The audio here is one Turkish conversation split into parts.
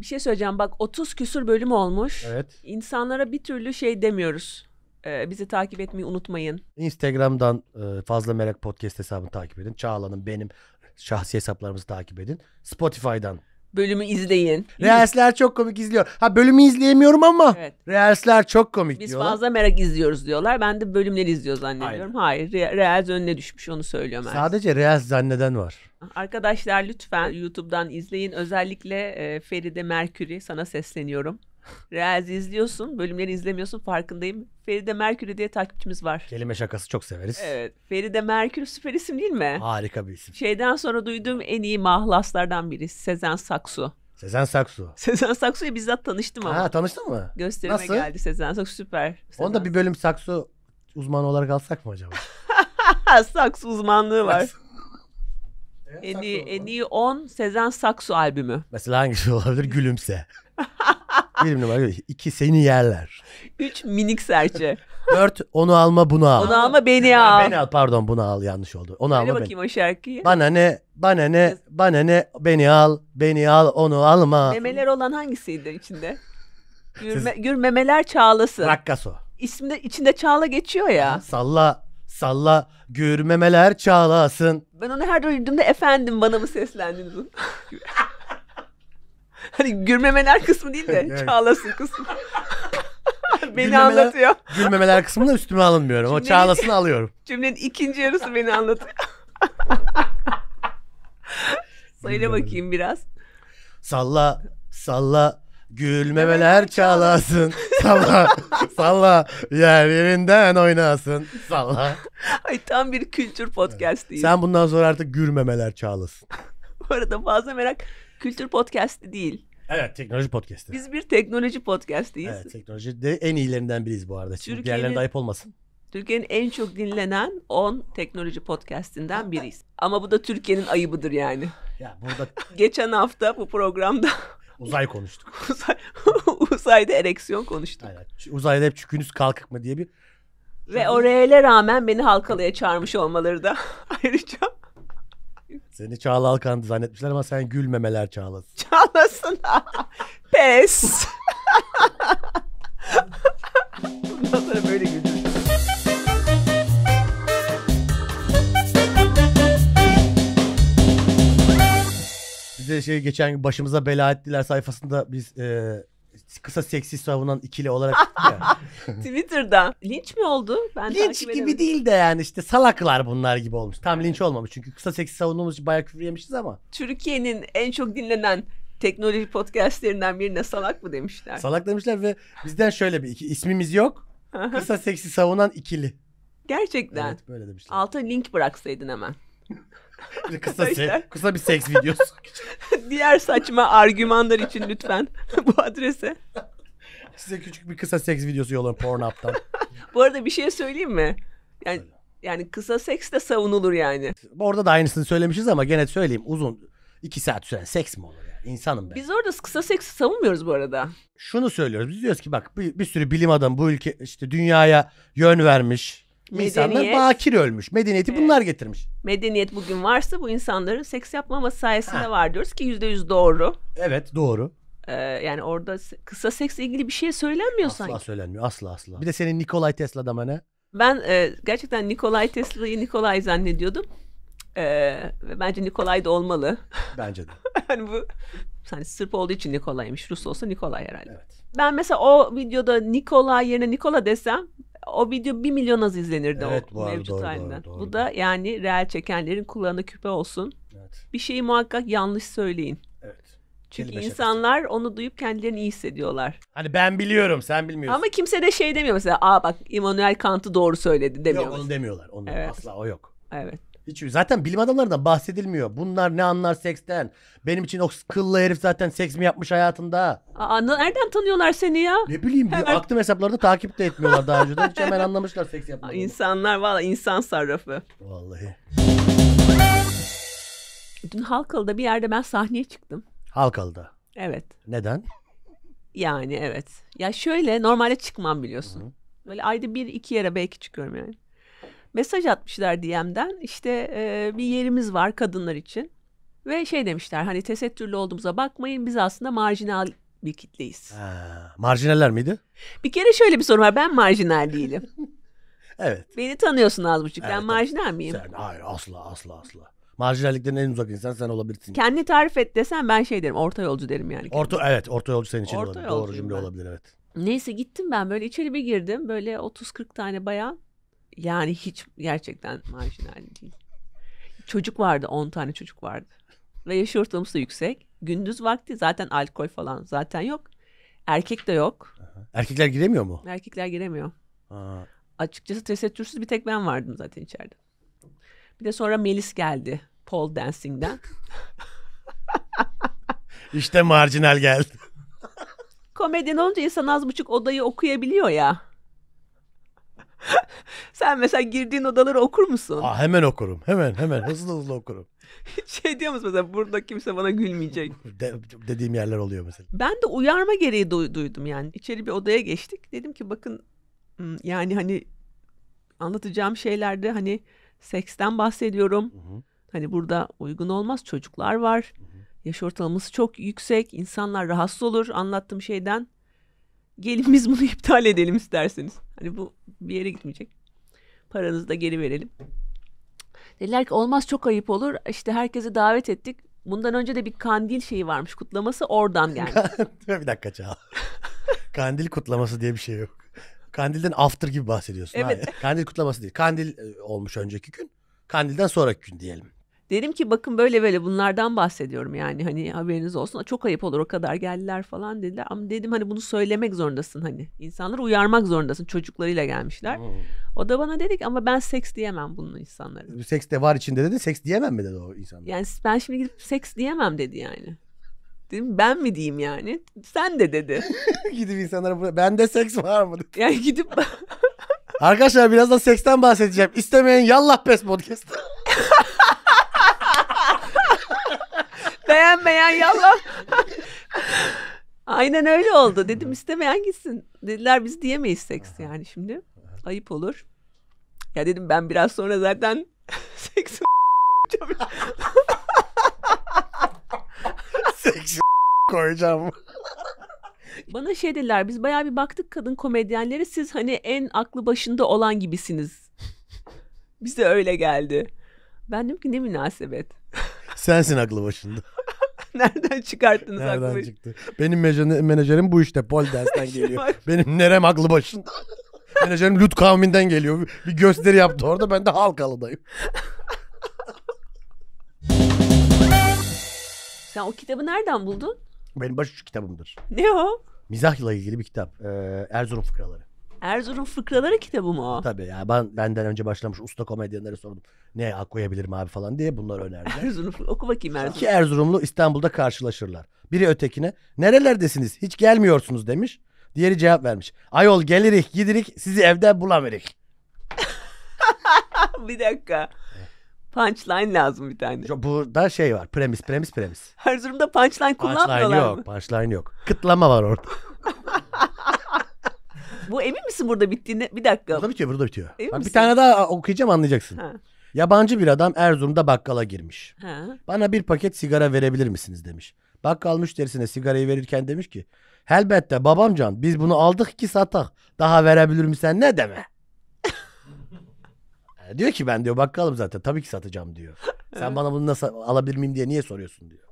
Bir şey söyleyeceğim bak 30 küsür bölüm olmuş. Evet. İnsanlara bir türlü şey demiyoruz. Ee, bizi takip etmeyi unutmayın. Instagram'dan e, Fazla Melek Podcast hesabını takip edin. Çağla'nın benim şahsi hesaplarımızı takip edin. Spotify'dan bölümü izleyin. Reelsler çok komik izliyor. Ha bölümü izleyemiyorum ama evet. Reelsler çok komik Biz diyorlar. Biz fazla merak izliyoruz diyorlar. Ben de bölümleri izliyor zannediyorum. Hayır, Hayır Reels önüne düşmüş onu söylüyorum. Sadece Reels zanneden var. Arkadaşlar lütfen YouTube'dan izleyin. Özellikle e, Feride Merkür'ü sana sesleniyorum. Reels'i izliyorsun, bölümleri izlemiyorsun farkındayım. Feride Merkür diye takipçimiz var. Kelime şakası çok severiz. Evet. Feride Merkür süper isim değil mi? Harika bir isim. Şeyden sonra duyduğum en iyi mahlaslardan biri Sezen Saksu. Sezen Saksu. Sezen Saksu'ya bizzat tanıştım ama. Ha tanıştın mı? Gösterime Nasıl? geldi Sezen Saksu süper. Sezen Onda bir bölüm Saksu uzmanı olarak alsak mı acaba? Saksu uzmanlığı var. en iyi, en iyi 10 Sezen Saksu albümü. Mesela hangisi olabilir? Gülümse. 1 numara 2 seni yerler. Üç minik serçe. Dört onu alma bunu al. Onu alma beni al. Beni al pardon bunu al yanlış oldu. Onu Söyle alma bakayım beni. o şarkıyı. Bana ne bana ne bana ne beni al beni al onu alma. Memeler olan hangisiydi içinde? Gürme, Siz... Gürmemeler Çağlası. Rakkaso. İsminde içinde Çağla geçiyor ya. Salla salla gürmemeler çağlasın. Ben onu her duyduğumda efendim bana mı seslendiniz? Hani gülmemeler kısmı değil de yani. çağlasın kısmı. beni gülmemeler, anlatıyor. Gülmemeler kısmını üstüme alınmıyorum. Cümlenin, o çağlasını alıyorum. Cümlenin ikinci yarısı beni anlatıyor. Söyle bakayım biraz. Salla salla gülmemeler çağlasın. Salla salla yer yerinden oynasın. Salla. Ay tam bir kültür podcast değil. Sen bundan sonra artık gülmemeler çağlasın. Bu arada fazla merak kültür podcast'i değil. Evet teknoloji podcast'i. Biz bir teknoloji podcast'iyiz. Evet teknoloji de en iyilerinden biriyiz bu arada. Şimdi diğerlerine ayıp olmasın. Türkiye'nin en çok dinlenen 10 teknoloji podcastinden biriyiz. Ama bu da Türkiye'nin ayıbıdır yani. Ya burada geçen hafta bu programda uzay konuştuk. Uzay, uzayda ereksiyon konuştuk. Aynen. Uzayda hep çükünüz kalkık mı diye bir ve oraya rağmen beni halkalıya çağırmış olmaları da ayrıca seni Çağla Alkan zannetmişler ama sen gülmemeler Çağla'sın. Çağlasın. Pes. Bundan böyle güldür. Bize şey geçen gün başımıza bela ettiler sayfasında biz e, kısa seksi savunan ikili olarak ya. Twitter'da linç mi oldu? Ben linç gibi edemedim. değil de yani işte salaklar bunlar gibi olmuş. Tam linç olmamış çünkü kısa seksi savunduğumuz için bayağı küfür yemişiz ama. Türkiye'nin en çok dinlenen teknoloji podcastlerinden birine salak mı demişler. Salak demişler ve bizden şöyle bir iki, ismimiz yok. Kısa seksi savunan ikili. Gerçekten. Evet böyle demişler. Alta link bıraksaydın hemen. kısa, se- kısa bir seks videosu. Diğer saçma argümanlar için lütfen bu adrese. Size küçük bir kısa seks videosu yolluyorum Pornhub'dan. Bu arada bir şey söyleyeyim mi? Yani yani kısa seks de savunulur yani. Orada da aynısını söylemişiz ama gene söyleyeyim uzun iki saat süren seks mi olur yani? İnsanım ben. Biz orada kısa seksi savunmuyoruz bu arada. Şunu söylüyoruz. Biz diyoruz ki bak bir, bir sürü bilim adamı bu ülke işte dünyaya yön vermiş insanlar bakir ölmüş. Medeniyeti evet. bunlar getirmiş. Medeniyet bugün varsa bu insanların seks yapmama sayesinde ha. var diyoruz ki yüzde yüz doğru. Evet doğru. Ee, yani orada kısa seks ilgili bir şey söylenmiyor asla sanki. Asla söylenmiyor asla asla. Bir de senin Nikolay Tesla bana. Hani. Ben e, gerçekten Nikolay Tesla'yı Nikolay zannediyordum. Ee, ve bence Nikolay da olmalı. Bence de. yani bu hani Sırp olduğu için Nikolay'mış. Rus olsa Nikolay herhalde. Evet. Ben mesela o videoda Nikolay yerine Nikola desem o video bir milyon az izlenirdi evet, o var, mevcut doğru, halinden. Doğru, doğru, Bu da yani reel çekenlerin kulağına küpe olsun. Evet. Bir şeyi muhakkak yanlış söyleyin. Evet. Çünkü insanlar onu duyup kendilerini iyi hissediyorlar. Hani ben biliyorum sen bilmiyorsun. Ama kimse de şey demiyor mesela aa bak Immanuel Kant'ı doğru söyledi demiyor. Yok mesela. onu demiyorlar. Onu evet. asla o yok. Evet. Hiç zaten bilim adamlarından bahsedilmiyor. Bunlar ne anlar seksten? Benim için o kıllı herif zaten seks mi yapmış hayatında? Aa, nereden tanıyorlar seni ya? Ne bileyim bir Hemen- aklım hesaplarını takip de etmiyorlar daha önceden. Hiç hemen anlamışlar seks Aa, İnsanlar valla insan sarrafı. Vallahi. Dün Halkalı'da bir yerde ben sahneye çıktım. Halkalı'da. Evet. Neden? Yani evet. Ya şöyle normalde çıkmam biliyorsun. Böyle ayda bir iki yere belki çıkıyorum yani mesaj atmışlar DM'den işte e, bir yerimiz var kadınlar için ve şey demişler hani tesettürlü olduğumuza bakmayın biz aslında marjinal bir kitleyiz. Ha, marjinaller miydi? Bir kere şöyle bir sorun var ben marjinal değilim. evet. Beni tanıyorsun az buçuk evet, ben marjinal evet. miyim? Sen, hayır asla asla asla. Marjinallikten en uzak insan sen olabilirsin. Kendi tarif et desem ben şey derim orta yolcu derim yani. Orta evet orta yolcu senin için orta olabilir. Doğru cümle ben. olabilir evet. Neyse gittim ben böyle içeri bir girdim böyle 30-40 tane bayan yani hiç gerçekten marjinal değil. Çocuk vardı 10 tane çocuk vardı. Ve yaş ortalaması da yüksek. Gündüz vakti zaten alkol falan zaten yok. Erkek de yok. Erkekler giremiyor mu? Erkekler giremiyor. Aa. Açıkçası tesettürsüz bir tek ben vardım zaten içeride. Bir de sonra Melis geldi. Pole dancing'den. İşte marjinal geldi. Komedyen olunca insan az buçuk odayı okuyabiliyor ya. Sen mesela girdiğin odaları okur musun? Aa, hemen okurum. Hemen hemen hızlı hızlı okurum. şey diyor musun mesela burada kimse bana gülmeyecek. De, dediğim yerler oluyor mesela. Ben de uyarma gereği du- duydum yani. İçeri bir odaya geçtik. Dedim ki bakın yani hani anlatacağım şeylerde hani seksten bahsediyorum. Hı-hı. Hani burada uygun olmaz çocuklar var. Hı-hı. Yaş ortalaması çok yüksek. İnsanlar rahatsız olur anlattığım şeyden gelin biz bunu iptal edelim isterseniz. Hani bu bir yere gitmeyecek. Paranızı da geri verelim. Dediler ki olmaz çok ayıp olur. İşte herkese davet ettik. Bundan önce de bir kandil şeyi varmış kutlaması oradan geldi. bir dakika Çağ. kandil kutlaması diye bir şey yok. Kandilden after gibi bahsediyorsun. Evet. Hayır. Kandil kutlaması değil. Kandil e, olmuş önceki gün. Kandilden sonraki gün diyelim. Dedim ki bakın böyle böyle bunlardan bahsediyorum yani hani haberiniz olsun. Çok ayıp olur o kadar geldiler falan dediler. Ama dedim hani bunu söylemek zorundasın hani. insanları uyarmak zorundasın. Çocuklarıyla gelmişler. Hmm. O da bana dedik ama ben seks diyemem bunun insanlara. Seks de var içinde dedi. Seks diyemem mi dedi o insanlar? Yani ben şimdi gidip seks diyemem dedi yani. Dedim ben mi diyeyim yani? Sen de dedi. gidip insanlara bende seks var mı? Dedi. Yani gidip Arkadaşlar birazdan seksten bahsedeceğim. İstemeyen yallah pes podcast. Beğenmeyen yalan. Aynen öyle oldu. Dedim istemeyen gitsin. Dediler biz diyemeyiz seks yani şimdi. Ayıp olur. Ya dedim ben biraz sonra zaten seks seks koyacağım. Bana şey dediler biz bayağı bir baktık kadın komedyenlere siz hani en aklı başında olan gibisiniz. Bize öyle geldi. Ben dedim ki ne münasebet. Sensin aklı başında. Nereden çıkarttınız Nereden aklı? çıktı? Benim menajerim bu işte. Pol dersten geliyor. Benim nerem aklı başında. menajerim Lut kavminden geliyor. Bir gösteri yaptı orada. Ben de Halkalı'dayım. Sen o kitabı nereden buldun? Benim başucu kitabımdır. Ne o? Mizahla ilgili bir kitap. Ee, Erzurum Fıkraları. Erzurum Fıkraları kitabı mı o? Tabii ya ben benden önce başlamış usta komedyenlere sordum. Ne koyabilirim abi falan diye bunlar önerdi. Erzurum oku bakayım Erzurum. İki Erzurumlu İstanbul'da karşılaşırlar. Biri ötekine nerelerdesiniz hiç gelmiyorsunuz demiş. Diğeri cevap vermiş. Ayol gelirik gidirik sizi evden bulamırık. bir dakika. Punchline lazım bir tane. Burada şey var. Premis, premis, premis. Erzurum'da punchline kullanmıyorlar punchline yok, mı? Punchline yok. Kıtlama var orada. Bu emin misin burada bittiğine? Bir dakika. Burada bitiyor burada bitiyor. Emin misin? bir tane daha okuyacağım anlayacaksın. Ha. Yabancı bir adam Erzurum'da bakkala girmiş. Ha. Bana bir paket sigara verebilir misiniz demiş. Bakkal müşterisine sigarayı verirken demiş ki Elbette babamcan biz bunu aldık ki satak. Daha verebilir misin ne deme. E, diyor ki ben diyor bakkalım zaten tabii ki satacağım diyor. Sen bana bunu nasıl alabilir miyim diye niye soruyorsun diyor.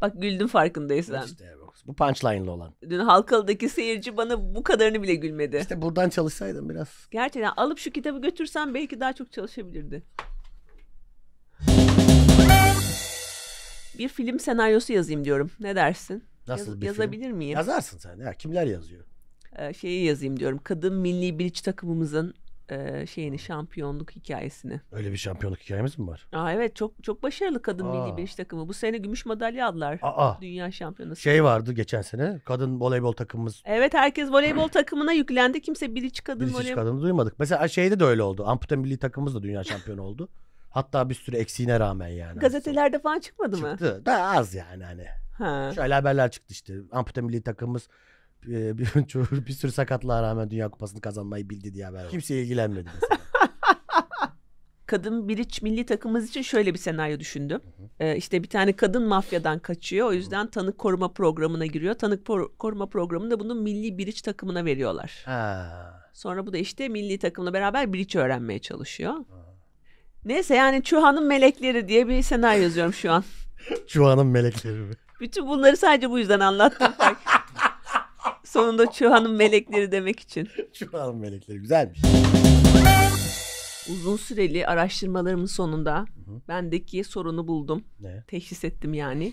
Bak güldüm farkındaysan. İşte, evet. Bu punchline'lı olan. Dün Halkalı'daki seyirci bana bu kadarını bile gülmedi. İşte buradan çalışsaydım biraz. Gerçekten alıp şu kitabı götürsem belki daha çok çalışabilirdi. Bir film senaryosu yazayım diyorum. Ne dersin? Nasıl Yaz, bir yazabilir film? miyim? Yazarsın sen. Ya kimler yazıyor? Ee, şeyi yazayım diyorum. Kadın milli bilinç takımımızın şeyini şampiyonluk hikayesini. Öyle bir şampiyonluk hikayemiz mi var? Aa evet çok çok başarılı kadın Aa. milli beş takımı. Bu sene gümüş madalya aldılar. Aa. Dünya şampiyonası. Şey vardı geçen sene kadın voleybol takımımız. Evet herkes voleybol takımına yüklendi. Kimse biliç kadın biliç voleybol. kadını duymadık. Mesela şeyde de öyle oldu. Ampute milli takımımız da dünya şampiyonu oldu. Hatta bir sürü eksiğine rağmen yani. Gazetelerde aslında. falan çıkmadı mı? Çıktı. Daha az yani hani. Ha. Şöyle haberler çıktı işte. Ampute milli takımımız e, bir, bir sürü sakatlığa rağmen Dünya Kupası'nı kazanmayı bildi diye haber var. Kimse ilgilenmedi kadın biriç milli takımımız için şöyle bir senaryo düşündüm. Ee, işte bir tane kadın mafyadan kaçıyor. O yüzden tanık koruma programına giriyor. Tanık por- koruma programında bunu milli biriç takımına veriyorlar. Ha. Sonra bu da işte milli takımla beraber biriç öğrenmeye çalışıyor. Neyse yani Çuha'nın melekleri diye bir senaryo yazıyorum şu an. Çuhan'ın melekleri mi? Bütün bunları sadece bu yüzden anlattım. Sonunda Çuhan'ın melekleri demek için. Çuhan'ın melekleri güzelmiş. Uzun süreli araştırmalarımın sonunda Hı-hı. bendeki sorunu buldum. Ne? Teşhis ettim yani.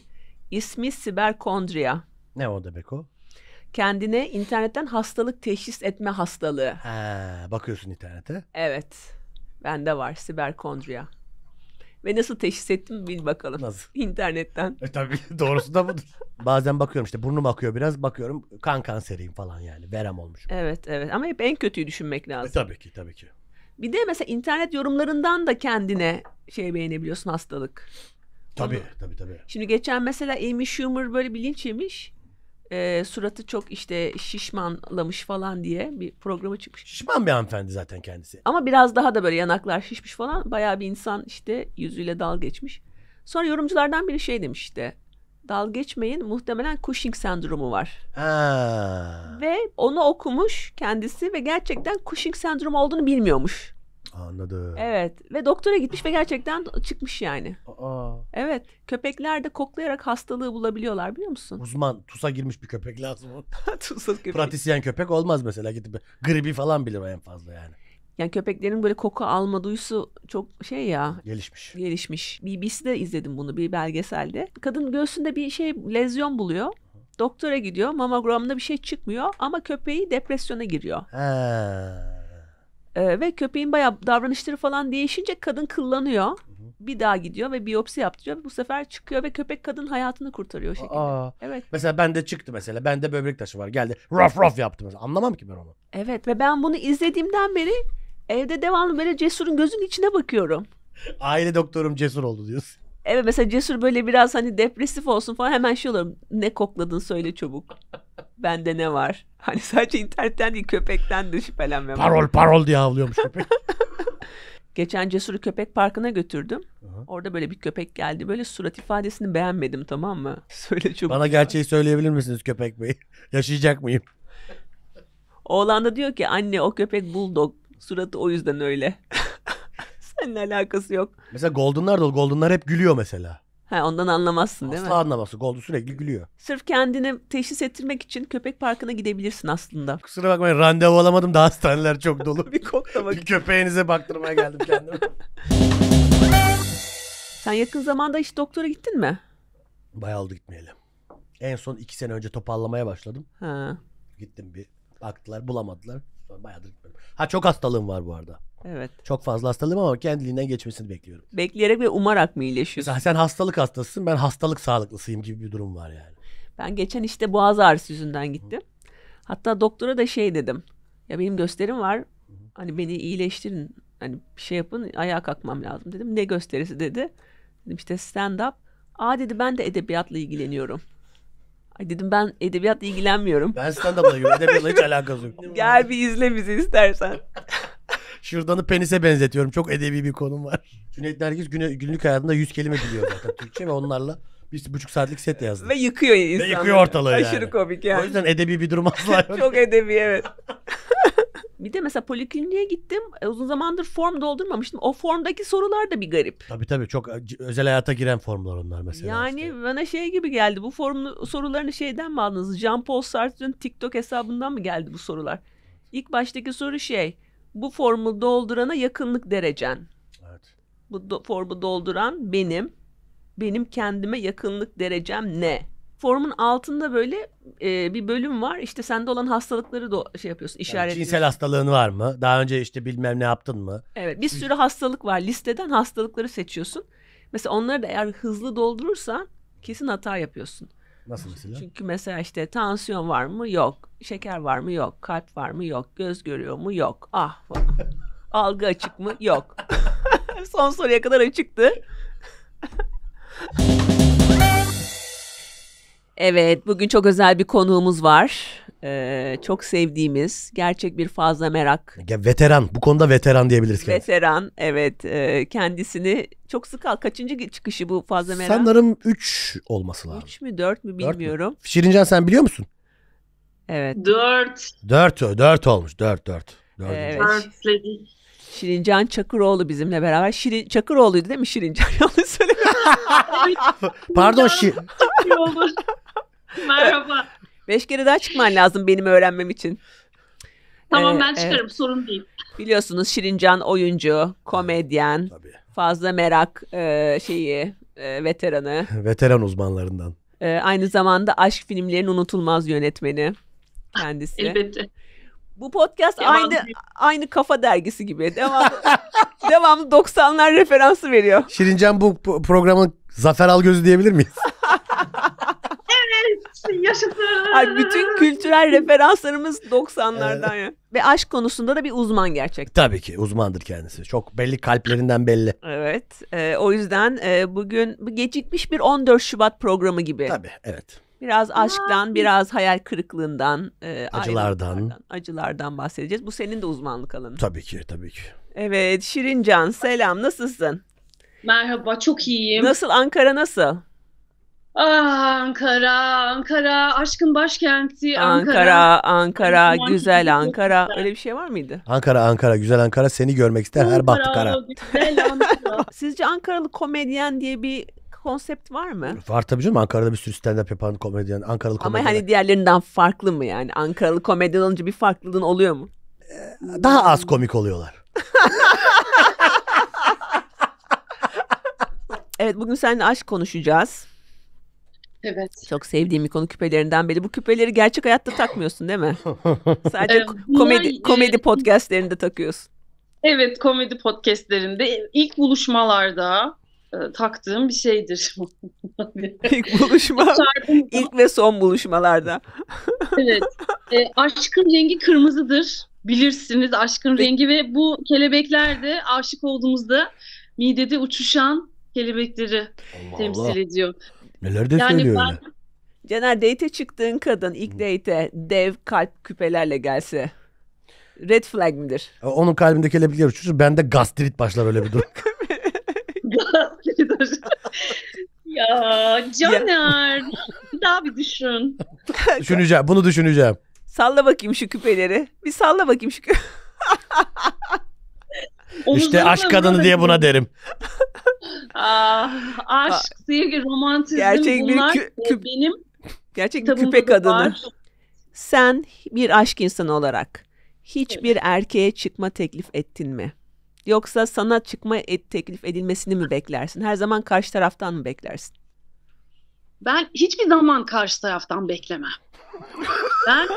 İsmi siberkondriya. Ne o demek o? Kendine internetten hastalık teşhis etme hastalığı. Ha, bakıyorsun internete. Evet. Bende var siberkondriya. Ve nasıl teşhis ettim bil bakalım. Nasıl? İnternetten. E tabii doğrusu da budur. Bazen bakıyorum işte burnum akıyor biraz bakıyorum kan kanseriyim falan yani verem olmuşum. Evet evet ama hep en kötüyü düşünmek e lazım. E, tabii ki tabii ki. Bir de mesela internet yorumlarından da kendine şey beğenebiliyorsun hastalık. Tabii Onu. tabii tabii. Şimdi geçen mesela Amy Schumer böyle bir yemiş e, suratı çok işte şişmanlamış falan diye bir programa çıkmış. Şişman bir hanımefendi zaten kendisi. Ama biraz daha da böyle yanaklar şişmiş falan. Bayağı bir insan işte yüzüyle dal geçmiş. Sonra yorumculardan biri şey demiş işte. Dal geçmeyin muhtemelen Cushing sendromu var. Ha. Ve onu okumuş kendisi ve gerçekten Cushing sendromu olduğunu bilmiyormuş. Anladım. Evet ve doktora gitmiş ve gerçekten çıkmış yani. Aa. Evet köpekler de koklayarak hastalığı bulabiliyorlar biliyor musun? Uzman TUS'a girmiş bir köpek lazım. TUS'a köpek. Pratisyen köpek olmaz mesela gidip gribi falan bilir en fazla yani. Yani köpeklerin böyle koku alma duyusu çok şey ya. Gelişmiş. Gelişmiş. BBC'de izledim bunu bir belgeselde. Kadın göğsünde bir şey lezyon buluyor. Doktora gidiyor. Mamogramda bir şey çıkmıyor ama köpeği depresyona giriyor. He. Ee, ve köpeğin bayağı davranışları falan değişince kadın kıllanıyor. Bir daha gidiyor ve biyopsi yaptırıyor. Bu sefer çıkıyor ve köpek kadın hayatını kurtarıyor o şekilde. Aa, evet. Mesela bende çıktı mesela. Bende böbrek taşı var. Geldi. Raf raf yaptı mesela. Anlamam ki ben onu. Evet ve ben bunu izlediğimden beri evde devamlı böyle Cesur'un gözünün içine bakıyorum. Aile doktorum Cesur oldu diyorsun. Evet mesela Cesur böyle biraz hani depresif olsun falan hemen şey olurum. Ne kokladın söyle çabuk. Bende ne var? Hani sadece internetten değil köpekten de şüphelenmem. Parol parol diye avlıyormuş köpek. Geçen Cesur'u köpek parkına götürdüm. Aha. Orada böyle bir köpek geldi. Böyle surat ifadesini beğenmedim tamam mı? Söyle çabuk. Bana gerçeği söyleyebilir misiniz köpek bey? Yaşayacak mıyım? Oğlan da diyor ki anne o köpek bulldog. Suratı o yüzden öyle. Seninle alakası yok. Mesela Golden'lar da Golden'lar hep gülüyor mesela. Ha, ondan anlamazsın değil Asla mi? Asla anlamazsın. Golden sürekli gülüyor. Sırf kendini teşhis ettirmek için köpek parkına gidebilirsin aslında. Kusura bakmayın randevu alamadım da hastaneler çok dolu. bir koklama. bir köpeğinize baktırmaya geldim kendime. Sen yakın zamanda hiç doktora gittin mi? Bayağı oldu gitmeyelim. En son iki sene önce toparlamaya başladım. Ha. Gittim bir Baktılar bulamadılar. Sonra bayağıdır gitmiyorum. Ha çok hastalığım var bu arada. Evet. Çok fazla hastalığım ama kendiliğinden geçmesini bekliyorum. Bekleyerek ve umarak mı iyileşiyorsun? Mesela sen hastalık hastasısın ben hastalık sağlıklısıyım gibi bir durum var yani. Ben geçen işte boğaz ağrısı yüzünden gittim. Hatta doktora da şey dedim. Ya benim gösterim var. Hani beni iyileştirin. Hani bir şey yapın ayağa kalkmam lazım dedim. Ne gösterisi dedi. Dedim işte stand up. Aa dedi ben de edebiyatla ilgileniyorum. Ay dedim ben edebiyatla ilgilenmiyorum. Ben stand-up'la ilgileniyorum. Edebiyatla hiç alakası yok. Gel bir izle bizi istersen. Şırdanı penise benzetiyorum. Çok edebi bir konum var. Cüneyt Nergis güne, günlük hayatında 100 kelime biliyor zaten Türkçe ve onlarla bir buçuk saatlik set yazdı. Ve yıkıyor insanı. Ve yıkıyor ortalığı Aşırı yani. komik yani. O yüzden edebi bir durum asla yok. Çok edebi evet. Bir de mesela polikliniğe gittim. E, uzun zamandır form doldurmamıştım. O formdaki sorular da bir garip. Tabii tabii çok e, özel hayata giren formlar onlar mesela. Yani işte. bana şey gibi geldi. Bu form sorularını şeyden mi aldınız? Jean-Paul Sartre'ın TikTok hesabından mı geldi bu sorular? İlk baştaki soru şey. Bu formu doldurana yakınlık derecen. Evet. Bu do- formu dolduran benim. Benim kendime yakınlık derecem ne? formun altında böyle e, bir bölüm var. İşte sende olan hastalıkları da şey yapıyorsun, işaret yani Cinsel hastalığın var mı? Daha önce işte bilmem ne yaptın mı? Evet, bir sürü hastalık var. Listeden hastalıkları seçiyorsun. Mesela onları da eğer hızlı doldurursan kesin hata yapıyorsun. Nasıl mesela? Çünkü mesela işte tansiyon var mı? Yok. Şeker var mı? Yok. Kalp var mı? Yok. Göz görüyor mu? Yok. Ah. Algı açık mı? Yok. Son soruya kadar açıktı. Evet, bugün çok özel bir konuğumuz var. Ee, çok sevdiğimiz, gerçek bir fazla merak. Ya veteran, bu konuda veteran diyebiliriz. kendisine. Veteran, evet. E, kendisini çok sık al. Kaçıncı çıkışı bu fazla merak? Sanırım 3 olması lazım. 3 mü 4 mü Dört mü? bilmiyorum. Şirincan sen biliyor musun? Evet. Dört. 4 dört olmuş. 4 4. Evet. Dördüncü. Dörtledik. Şirincan Çakıroğlu bizimle beraber. Şirin Çakıroğlu'ydu değil mi Şirincan? Yanlış söylemiyorum. Pardon Şir. Merhaba. Beş kere daha çıkman lazım benim öğrenmem için. Tamam ee, ben e, çıkarım e, sorun değil. Biliyorsunuz Şirincan oyuncu, komedyen, Tabii. fazla merak e, şeyi e, veteranı. Veteran uzmanlarından. E, aynı zamanda aşk filmlerinin unutulmaz yönetmeni kendisi. Elbette. Bu podcast Devam aynı aynı kafa dergisi gibi. Devamlı, devamlı 90'lar referansı veriyor. Şirincan bu programın Zafer al gözü diyebilir miyiz? evet yaşasın. Ay, bütün kültürel referanslarımız 90'lardan ya. Ve aşk konusunda da bir uzman gerçekten. Tabii ki uzmandır kendisi. Çok belli kalplerinden belli. Evet. E, o yüzden e, bugün bu gecikmiş bir 14 Şubat programı gibi. Tabii evet. Biraz aşktan, biraz hayal kırıklığından, e, acılardan, acılardan bahsedeceğiz. Bu senin de uzmanlık alanın. Tabii ki, tabii ki. Evet, Şirincan selam. Nasılsın? Merhaba, çok iyiyim. Nasıl Ankara nasıl? Ah Ankara, Ankara aşkın başkenti Ankara. Ankara, Ankara, güzel Ankara. Öyle bir şey var mıydı? Ankara, Ankara, güzel Ankara seni görmek ister her bahtı kara. Güzel Ankara. Sizce Ankaralı komedyen diye bir konsept var mı? Var tabii canım. Ankara'da bir sürü stand-up yapan komedyen, Ankaralı komedyen. Ama hani diğerlerinden farklı mı yani? Ankaralı komedyen olunca bir farklılığın oluyor mu? Ee, daha az komik oluyorlar. evet bugün seninle aşk konuşacağız. Evet. Çok sevdiğim bir konu küpelerinden biri. Bu küpeleri gerçek hayatta takmıyorsun değil mi? Sadece komedi komedi podcastlerinde takıyorsun. Evet, komedi podcastlerinde ilk buluşmalarda e, taktığım bir şeydir. İlk buluşma, İlk ve son buluşmalarda. evet, e, aşkın rengi kırmızıdır. Bilirsiniz aşkın rengi ve bu kelebekler de aşık olduğumuzda midede uçuşan kelebekleri Allah temsil Allah. ediyor. Neler de yani söylüyor ben... öyle. Caner date çıktığın kadın ilk date dev kalp küpelerle gelse red flag midir? E, onun kalbinde kelebekler uçuşur. Bende gastrit başlar öyle bir durum. Dur. ya Caner. Daha bir düşün. düşüneceğim. Bunu düşüneceğim. Salla bakayım şu küpeleri. Bir salla bakayım şu İşte aşk kadını diye buna derim. Ah, aşk, ah. sevgi, romantizm Gerçek bunlar bir kü- kü- benim Gerçek bir küpe kadını. Sen bir aşk insanı olarak hiçbir evet. erkeğe çıkma teklif ettin mi? Yoksa sana çıkma et, teklif edilmesini mi beklersin? Her zaman karşı taraftan mı beklersin? Ben hiçbir zaman karşı taraftan beklemem. ben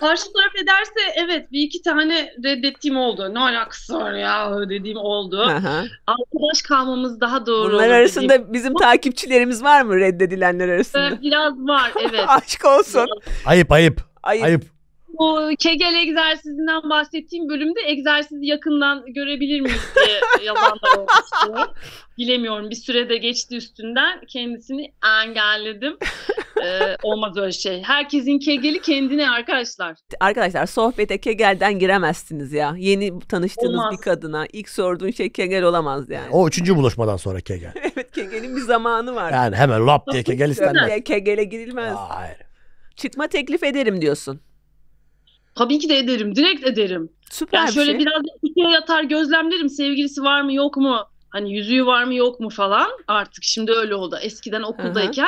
karşı taraf ederse evet bir iki tane reddettiğim oldu. Ne alakası var ya dediğim oldu. Aha. Arkadaş kalmamız daha doğru Bunlar arasında dediğim. bizim takipçilerimiz var mı reddedilenler arasında? biraz var evet. Aşk olsun. Ayıp ayıp. Ayıp. ayıp bu kegel egzersizinden bahsettiğim bölümde egzersizi yakından görebilir miyiz diye yalanlar olmuştu. Bilemiyorum bir sürede geçti üstünden kendisini engelledim. ee, olmaz öyle şey. Herkesin kegeli kendine arkadaşlar. Arkadaşlar sohbete kegelden giremezsiniz ya. Yeni tanıştığınız olmaz. bir kadına ilk sorduğun şey kegel olamaz yani. O üçüncü buluşmadan sonra kegel. evet kegelin bir zamanı var. Yani hemen lap diye kegel şey? istenmez. Kegele girilmez. Hayır. Çıkma teklif ederim diyorsun. Tabii ki de ederim. Direkt ederim. Süper yani bir şöyle şey. biraz ikiye yatar gözlemlerim. Sevgilisi var mı yok mu? Hani yüzüğü var mı yok mu falan. Artık şimdi öyle oldu. Eskiden okuldayken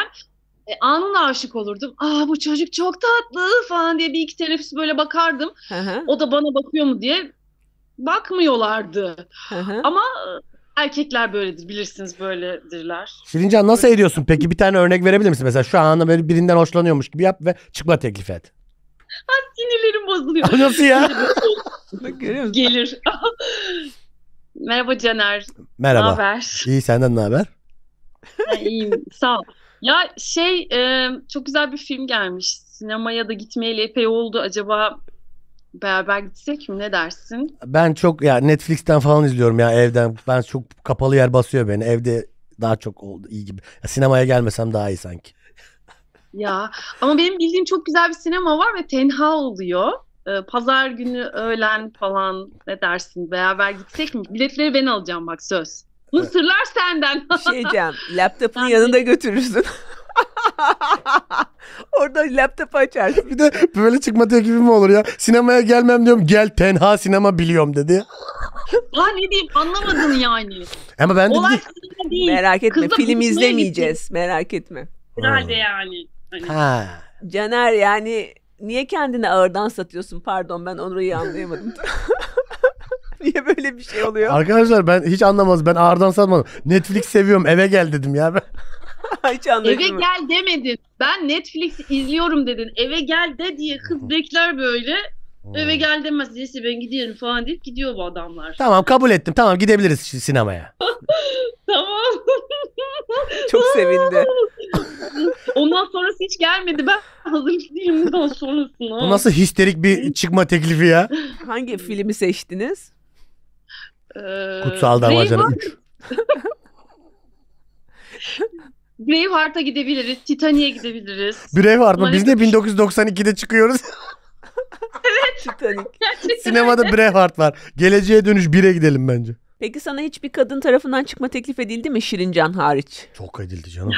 hı e, anında aşık olurdum. Aa bu çocuk çok tatlı falan diye bir iki teneffüs böyle bakardım. hı O da bana bakıyor mu diye bakmıyorlardı. hı Ama e, erkekler böyledir bilirsiniz böyledirler. Şirincan nasıl ediyorsun peki bir tane örnek verebilir misin? Mesela şu anda böyle birinden hoşlanıyormuş gibi yap ve çıkma teklif et. Ha, ah, sinirlerim bozuluyor. Nasıl ya? Gelir. Merhaba Caner. Merhaba. Ne haber? İyi senden ne haber? İyiyim, Sağ ol. Ya şey e, çok güzel bir film gelmiş. Sinemaya da gitmeyeli epey oldu. Acaba beraber gitsek mi ne dersin? Ben çok ya Netflix'ten falan izliyorum ya evden. Ben çok kapalı yer basıyor beni. Evde daha çok oldu iyi gibi. Ya, sinemaya gelmesem daha iyi sanki. Ya ama benim bildiğim çok güzel bir sinema var ve tenha oluyor. Ee, Pazar günü öğlen falan ne dersin beraber gitsek mi? Biletleri ben alacağım bak söz. Bu sırlar senden. şey Cem laptopun yanında götürürsün. Orada laptop açarsın. Bir de böyle çıkma teklifi mi olur ya? Sinemaya gelmem diyorum. Gel tenha sinema biliyorum dedi. Aa ne diyeyim anlamadın yani. Ama ben de Olay değil. Merak etme Kızla film izlemeyeceğiz. Gittim. Merak etme. Herhalde yani. Hani ha. Caner yani niye kendini ağırdan satıyorsun? Pardon ben Onur'u anlayamadım. niye böyle bir şey oluyor? Arkadaşlar ben hiç anlamaz. Ben ağırdan satmadım. Netflix seviyorum. Eve gel dedim ya ben. hiç anlamadım. Eve gel demedin. Ben Netflix izliyorum dedin. Eve gel de diye kız bekler böyle. Hmm. Eve gel demez. Neyse ben gidiyorum falan deyip gidiyor bu adamlar. Tamam kabul ettim. Tamam gidebiliriz sinemaya. tamam. Çok sevindi. Ondan sonrası hiç gelmedi. Ben hazır gideyim bundan sonrasına. Bu nasıl histerik bir çıkma teklifi ya? Hangi filmi seçtiniz? Ee, Kutsal Damacana 3. Braveheart'a gidebiliriz. Titanic'e gidebiliriz. Braveheart mı? Biz de 1992'de çıkıyoruz evet. Titanic. Gerçekten Sinemada Braveheart var. Geleceğe dönüş 1'e gidelim bence. Peki sana hiçbir kadın tarafından çıkma teklif edildi mi Şirincan hariç? Çok edildi canım.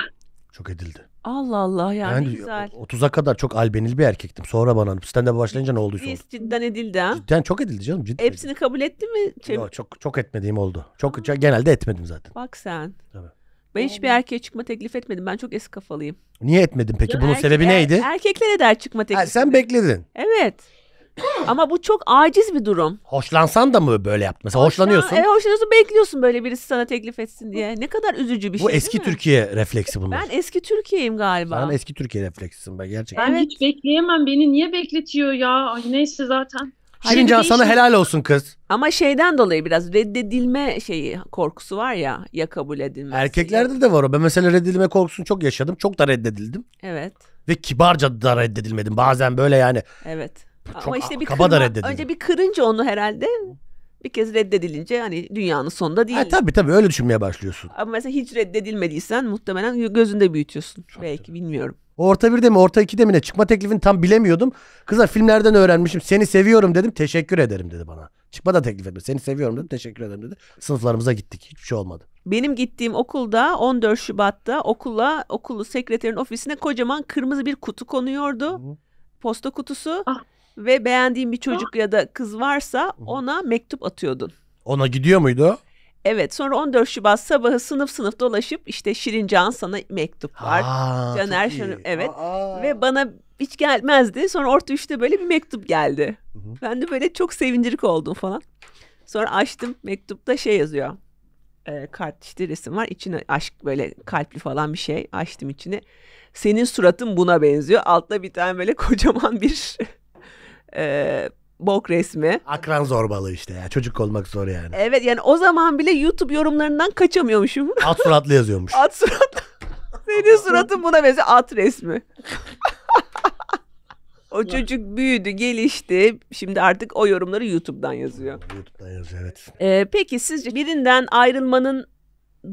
Çok edildi. Allah Allah yani, yani güzel. 30'a kadar çok albenil bir erkektim. Sonra bana stand başlayınca ne olduysa oldu. Cidden edildi ha? Cidden çok edildi canım. Cidden Hepsini kabul etti mi? Çev- Yok, çok çok etmediğim oldu. Çok genelde etmedim zaten. Bak sen. Tabii. Ben hiçbir erkeğe çıkma teklif etmedim. Ben çok eski kafalıyım. Niye etmedin peki? Bunun Erke- sebebi er- neydi? Er- erkeklere der çıkma teklifi. sen bekledin. Evet. Ama bu çok aciz bir durum. Hoşlansan da mı böyle yaptın? Mesela hoşlanıyorsun. Evet hoşlanıyorsun bekliyorsun böyle birisi sana teklif etsin diye. Ne kadar üzücü bir şey Bu eski değil mi? Türkiye refleksi bunlar. Ben eski Türkiye'yim galiba. Sen eski Türkiye refleksisin ben gerçekten. Ben hiç bekleyemem. Beni niye bekletiyor ya? Ay neyse zaten. Şirincan sana helal olsun kız. Ama şeyden dolayı biraz reddedilme şeyi korkusu var ya ya kabul edilmesi. Erkeklerde de var o. Ben mesela reddedilme korkusunu çok yaşadım. Çok da reddedildim. Evet. Ve kibarca da reddedilmedim. Bazen böyle yani Evet çok Ama işte bir kaba kırma, da reddedildi. Önce bir kırınca onu herhalde bir kez reddedilince hani dünyanın sonunda değil. Ha, tabii tabii öyle düşünmeye başlıyorsun. Ama mesela hiç reddedilmediysen muhtemelen gözünde büyütüyorsun. Çok Belki tabii. bilmiyorum. Orta bir de mi orta iki de mi ne çıkma teklifini tam bilemiyordum. Kızlar filmlerden öğrenmişim seni seviyorum dedim teşekkür ederim dedi bana. Çıkma da teklif etme. Seni seviyorum dedim teşekkür ederim dedi. Sınıflarımıza gittik hiçbir şey olmadı. Benim gittiğim okulda 14 Şubat'ta okula okulu sekreterin ofisine kocaman kırmızı bir kutu konuyordu. Hı. Posta kutusu. Ah ve beğendiğin bir çocuk ya da kız varsa ona mektup atıyordun. Ona gidiyor muydu? Evet sonra 14 Şubat sabahı sınıf sınıf dolaşıp işte şirin Can sana mektup var. Aa, Caner Şenol evet Aa. ve bana hiç gelmezdi. Sonra orta üçte böyle bir mektup geldi. Hı hı. Ben de böyle çok sevincilik oldum falan. Sonra açtım mektupta şey yazıyor. E, ee, kart işte resim var. İçine aşk böyle kalpli falan bir şey açtım içini. Senin suratın buna benziyor. Altta bir tane böyle kocaman bir e, bok resmi. Akran zorbalığı işte ya. Çocuk olmak zor yani. Evet yani o zaman bile YouTube yorumlarından kaçamıyormuşum. At suratlı yazıyormuş. At suratlı. Senin suratın buna benziyor. At resmi. o çocuk büyüdü, gelişti. Şimdi artık o yorumları YouTube'dan yazıyor. YouTube'dan yazıyor evet. Ee, peki sizce birinden ayrılmanın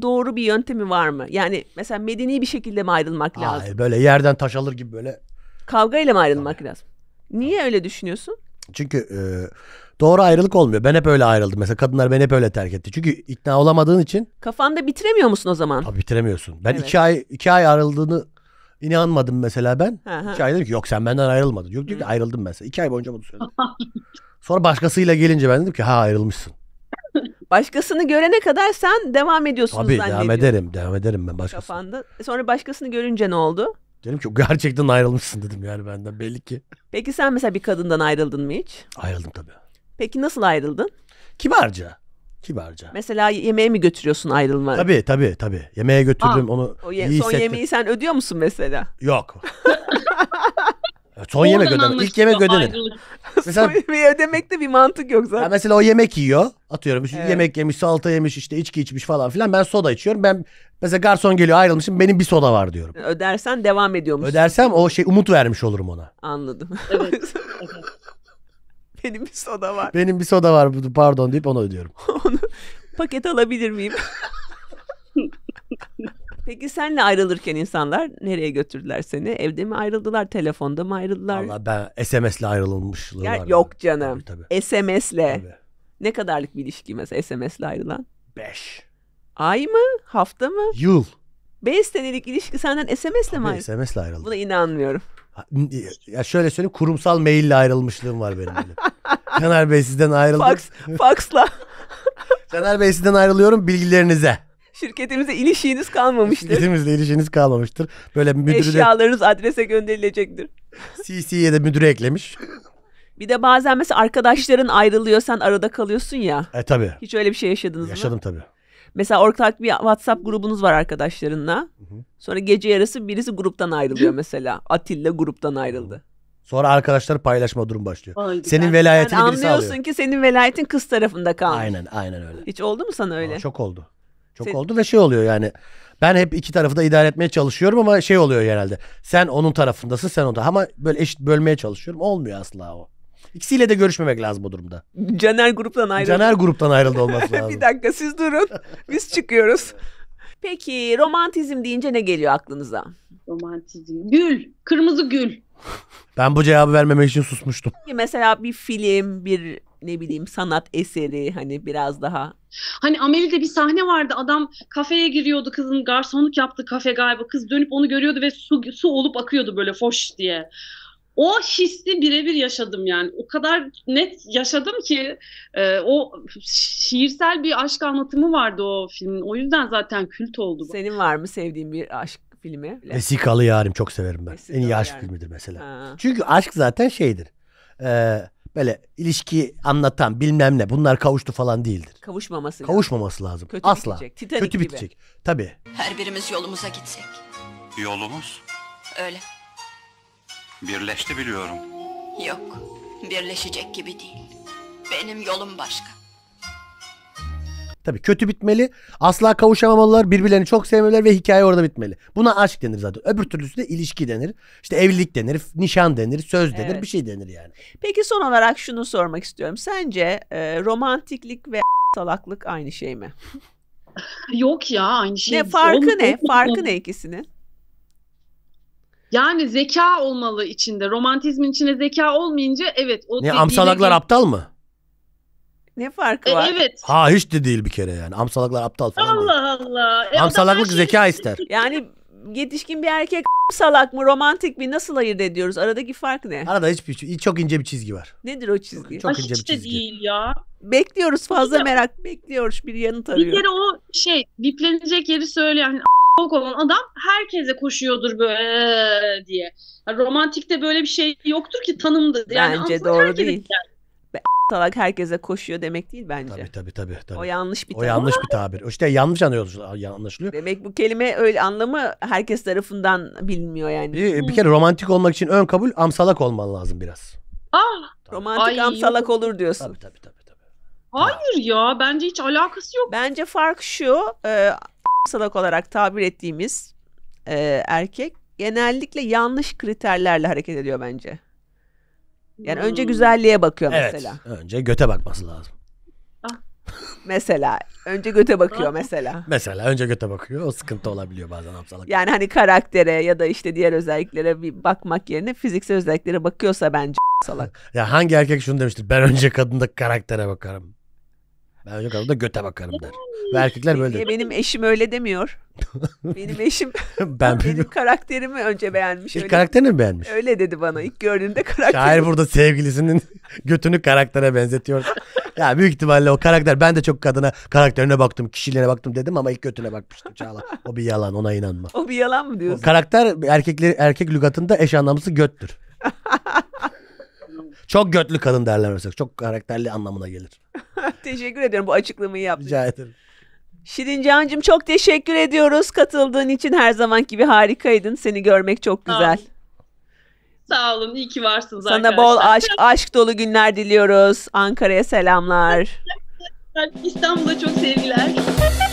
doğru bir yöntemi var mı? Yani mesela medeni bir şekilde mi ayrılmak Hayır, lazım? Hayır böyle yerden taş alır gibi böyle. Kavga ile mi ayrılmak Tabii. lazım? Niye öyle düşünüyorsun? Çünkü e, doğru ayrılık olmuyor. Ben hep öyle ayrıldım. Mesela kadınlar beni hep öyle terk etti. Çünkü ikna olamadığın için. Kafanda bitiremiyor musun o zaman? Tabii bitiremiyorsun. Ben Evet. iki ay iki ay ayrıldığını inanmadım mesela ben. Hı İki ay dedim ki yok sen benden ayrılmadın. Yok diyor ki ayrıldım mesela sana. İki ay boyunca bunu söyledim. Sonra başkasıyla gelince ben dedim ki ha ayrılmışsın. Başkasını görene kadar sen devam ediyorsunuz Tabii devam ederim. Devam ederim ben başkasını. Kafanda. Sonra başkasını görünce ne oldu? Dedim ki gerçekten ayrılmışsın dedim yani benden belli ki. Peki sen mesela bir kadından ayrıldın mı hiç? Ayrıldım tabii. Peki nasıl ayrıldın? Kibarca. Kibarca. Mesela yemeğe mi götürüyorsun ayrılma? Tabii tabii tabii. Yemeğe götürdüm Aa, ah, onu. O ye- iyi son hissettim. yemeği sen ödüyor musun mesela? Yok. Son Oradan yemek ödenir. İlk yemek ödenir. mesela bir ödemek de bir mantık yok zaten. Ya mesela o yemek yiyor. Atıyorum evet. yemek yemiş, salata yemiş, işte içki içmiş falan filan. Ben soda içiyorum. Ben mesela garson geliyor ayrılmışım. Benim bir soda var diyorum. Ödersen devam ediyormuş. Ödersem o şey umut vermiş olurum ona. Anladım. Benim bir soda var. Benim bir soda var. Pardon deyip onu ödüyorum. onu paket alabilir miyim? Peki senle ayrılırken insanlar nereye götürdüler seni? Evde mi ayrıldılar? Telefonda mı ayrıldılar? Valla ben SMS'le ayrılmışlığım ya, var. Yok canım. Tabii, tabii. SMS'le. Ne kadarlık bir ilişki mesela SMS'le ayrılan? Beş. Ay mı? Hafta mı? Yıl. Beş senelik ilişki senden SMS'le tabii, mi ayrıldın? SMS'le ayrıldım. Buna inanmıyorum. Ya şöyle söyleyeyim kurumsal maille ayrılmışlığım var benim. Caner Bey sizden ayrıldım. Fax, faxla. Caner Bey sizden ayrılıyorum bilgilerinize. Şirketimize ilişiğiniz kalmamıştır. Şirketimizle ilişiğiniz kalmamıştır. Böyle müdürü Eşyalarınız de... adrese gönderilecektir. CC'ye de müdüre eklemiş. Bir de bazen mesela arkadaşların ayrılıyor sen arada kalıyorsun ya. E tabi. Hiç öyle bir şey yaşadınız Yaşadım mı? Yaşadım tabi. Mesela ortak bir WhatsApp grubunuz var arkadaşlarınla. Hı-hı. Sonra gece yarısı birisi gruptan ayrılıyor mesela. Atilla gruptan ayrıldı. Sonra arkadaşlar paylaşma durum başlıyor. Oy, senin yani, velayetini yani birisi alıyor. Anlıyorsun ki senin velayetin kız tarafında kalmış. Aynen aynen öyle. Hiç oldu mu sana öyle? Aa, çok oldu. Çok Siz... oldu ve şey oluyor yani. Ben hep iki tarafı da idare etmeye çalışıyorum ama şey oluyor genelde. Sen onun tarafındasın sen onda. Ama böyle eşit bölmeye çalışıyorum. Olmuyor asla o. İkisiyle de görüşmemek lazım bu durumda. Caner gruptan ayrıldı. Caner gruptan ayrıldı olması lazım. bir dakika siz durun. Biz çıkıyoruz. Peki romantizm deyince ne geliyor aklınıza? Romantizm. Gül. Kırmızı gül. Ben bu cevabı vermemek için susmuştum. Mesela bir film, bir ne bileyim sanat eseri hani biraz daha. Hani Amelie'de bir sahne vardı adam kafeye giriyordu kızın garsonluk yaptı kafe galiba kız dönüp onu görüyordu ve su, su olup akıyordu böyle foş diye. O hissi birebir yaşadım yani. O kadar net yaşadım ki e, o şiirsel bir aşk anlatımı vardı o filmin. O yüzden zaten kült oldu. Bu. Senin var mı sevdiğin bir aşk filmi? Vesikalı Yarim çok severim ben. Vesikalı en iyi aşk yarim. filmidir mesela. Ha. Çünkü aşk zaten şeydir. Eee böyle ilişki anlatan bilmem ne bunlar kavuştu falan değildir. Kavuşmaması Kavuşmaması lazım. Kötü Asla. bitecek. Kötü gibi. bitecek. Tabii. Her birimiz yolumuza gitsek. Yolumuz Öyle. birleşti biliyorum. Yok. Birleşecek gibi değil. Benim yolum başka. Tabii kötü bitmeli. Asla kavuşamamalılar. Birbirlerini çok sevmeler ve hikaye orada bitmeli. Buna aşk denir zaten. Öbür türlüsü de ilişki denir. İşte evlilik denir, nişan denir, söz denir, evet. bir şey denir yani. Peki son olarak şunu sormak istiyorum. Sence e, romantiklik ve salaklık aynı şey mi? Yok ya aynı şey. Ne farkı Olmadı. ne? Farkı ne ikisinin? Yani zeka olmalı içinde. Romantizmin içine zeka olmayınca evet o ne, amsalaklar aptal mı? Ne farkı e, var? Evet. Ha hiç de değil bir kere yani. Amsalaklar aptal falan Allah değil. Allah Allah. E, Amsalaklık şey... zeka ister. Yani yetişkin bir erkek salak mı romantik mi nasıl ayırt ediyoruz? Aradaki fark ne? Arada hiçbir şey, çok ince bir çizgi var. Nedir o çizgi? Çok Ay, ince bir çizgi. de değil ya. Bekliyoruz fazla işte, merak bekliyoruz bir yanıt arıyor. Bir kere o şey biplenecek yeri söyleyen yani, olan adam herkese koşuyordur böyle diye. Yani romantikte böyle bir şey yoktur ki tanımdır. Yani Bence doğru değil. Yani. Şey. Talak herkese koşuyor demek değil bence. Tabii tabii tabii. tabii. O yanlış bir tabir. O yanlış bir tabir. İşte yanlış anlaşılıyor. Demek bu kelime öyle anlamı herkes tarafından bilmiyor yani. Bir, bir kere romantik olmak için ön kabul amsalak olman lazım biraz. Ah, tabii. romantik Ay, amsalak olur diyorsun. Tabii tabii tabii. tabii. Hayır ya bence hiç alakası yok. Bence fark şu e, amsalak olarak tabir ettiğimiz e, erkek genellikle yanlış kriterlerle hareket ediyor bence. Yani önce hmm. güzelliğe bakıyor evet, mesela. Önce göte bakması lazım. Ah. mesela önce göte bakıyor ah. mesela. Mesela önce göte bakıyor. O sıkıntı olabiliyor bazen aptallık. Yani hani karaktere ya da işte diğer özelliklere bir bakmak yerine fiziksel özelliklere bakıyorsa bence salak. ya hangi erkek şunu demiştir? Ben önce kadında karaktere bakarım. Ben önce kadında göte bakarım der. Ve erkekler böyle der. Benim eşim öyle demiyor. Benim eşim ben benim karakterimi önce beğenmiş. İlk öyle, karakterini mi beğenmiş? Öyle dedi bana. İlk gördüğünde karakter. Şair burada sevgilisinin götünü karaktere benzetiyor. ya büyük ihtimalle o karakter. Ben de çok kadına karakterine baktım, kişiliğine baktım dedim ama ilk götüne bakmıştım Çağla. O bir yalan, ona inanma. O bir yalan mı diyorsun? O karakter erkekler erkek lügatında eş anlamlısı göttür. Çok götlü kadın derler mesela. Çok karakterli anlamına gelir. teşekkür ediyorum bu açıklamayı yaptığın Rica ederim. Şirin Can'cığım çok teşekkür ediyoruz katıldığın için. Her zaman gibi harikaydın. Seni görmek çok güzel. Sağ olun. İyi ki varsınız Sana arkadaşlar. bol aşk, aşk dolu günler diliyoruz. Ankara'ya selamlar. İstanbul'a çok sevgiler.